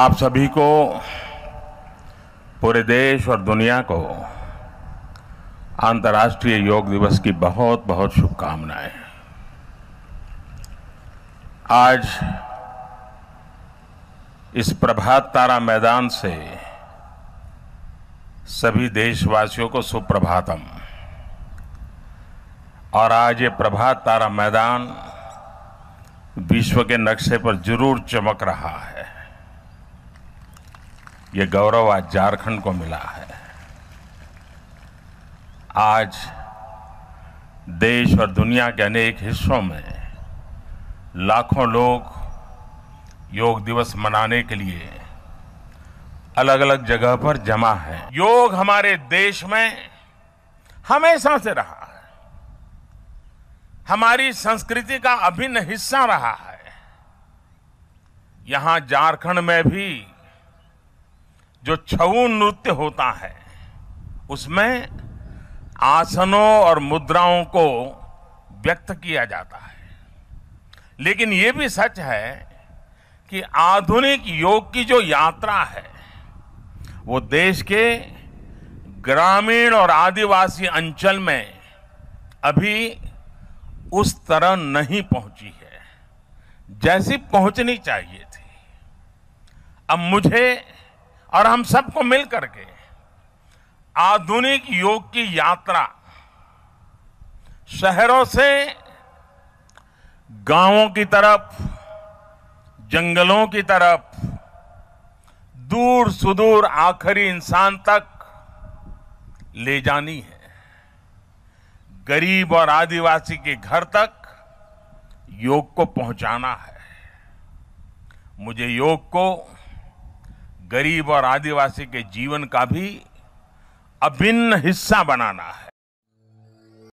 आप सभी को पूरे देश और दुनिया को अंतर्राष्ट्रीय योग दिवस की बहुत बहुत शुभकामनाएं आज इस प्रभात तारा मैदान से सभी देशवासियों को सुप्रभातम और आज ये प्रभात तारा मैदान विश्व के नक्शे पर जरूर चमक रहा है ये गौरव आज झारखंड को मिला है आज देश और दुनिया के अनेक हिस्सों में लाखों लोग योग दिवस मनाने के लिए अलग अलग जगह पर जमा है योग हमारे देश में हमेशा से रहा है हमारी संस्कृति का अभिन्न हिस्सा रहा है यहां झारखंड में भी जो छऊ नृत्य होता है उसमें आसनों और मुद्राओं को व्यक्त किया जाता है लेकिन ये भी सच है कि आधुनिक योग की जो यात्रा है वो देश के ग्रामीण और आदिवासी अंचल में अभी उस तरह नहीं पहुंची है जैसी पहुंचनी चाहिए थी अब मुझे और हम सबको मिल करके आधुनिक योग की यात्रा शहरों से गांवों की तरफ जंगलों की तरफ दूर सुदूर आखिरी इंसान तक ले जानी है गरीब और आदिवासी के घर तक योग को पहुंचाना है मुझे योग को गरीब और आदिवासी के जीवन का भी अभिन्न हिस्सा बनाना है